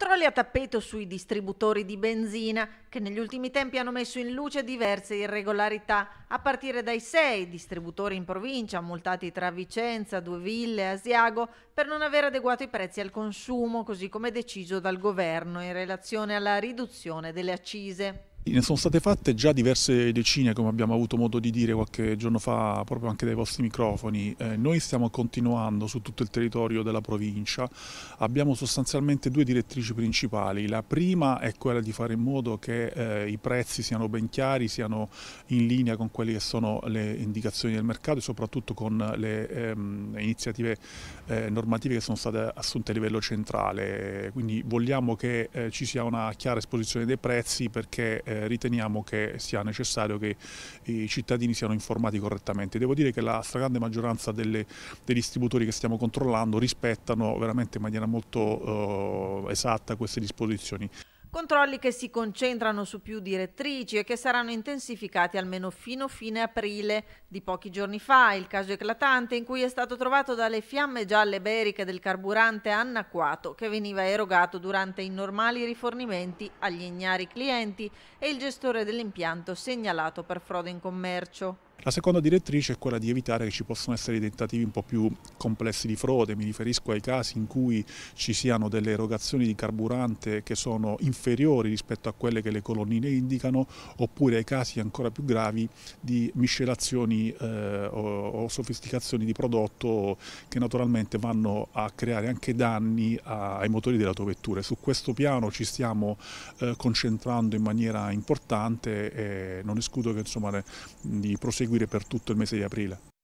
Controlli a tappeto sui distributori di benzina che negli ultimi tempi hanno messo in luce diverse irregolarità, a partire dai sei distributori in provincia multati tra Vicenza, Dueville e Asiago per non aver adeguato i prezzi al consumo, così come deciso dal governo in relazione alla riduzione delle accise. Ne sono state fatte già diverse decine, come abbiamo avuto modo di dire qualche giorno fa, proprio anche dai vostri microfoni. Eh, noi stiamo continuando su tutto il territorio della provincia. Abbiamo sostanzialmente due direttrici principali. La prima è quella di fare in modo che eh, i prezzi siano ben chiari, siano in linea con quelle che sono le indicazioni del mercato e soprattutto con le ehm, iniziative eh, normative che sono state assunte a livello centrale. Quindi vogliamo che eh, ci sia una chiara esposizione dei prezzi perché eh, riteniamo che sia necessario che i cittadini siano informati correttamente. Devo dire che la stragrande maggioranza delle, dei distributori che stiamo controllando rispettano veramente in maniera molto eh, esatta queste disposizioni. Controlli che si concentrano su più direttrici e che saranno intensificati almeno fino a fine aprile. Di pochi giorni fa il caso eclatante in cui è stato trovato dalle fiamme gialle beriche del carburante anacquato che veniva erogato durante i normali rifornimenti agli ignari clienti e il gestore dell'impianto segnalato per frode in commercio. La seconda direttrice è quella di evitare che ci possano essere dei tentativi un po' più complessi di frode, mi riferisco ai casi in cui ci siano delle erogazioni di carburante che sono inferiori rispetto a quelle che le colonnine indicano oppure ai casi ancora più gravi di miscelazioni eh, o, o, sofisticazioni di prodotto che naturalmente vanno a creare anche danni a, ai motori delle autovetture. Su questo piano ci stiamo eh, concentrando in maniera importante e non escludo che insomma, di proseguire seguire per tutto il mese di aprile.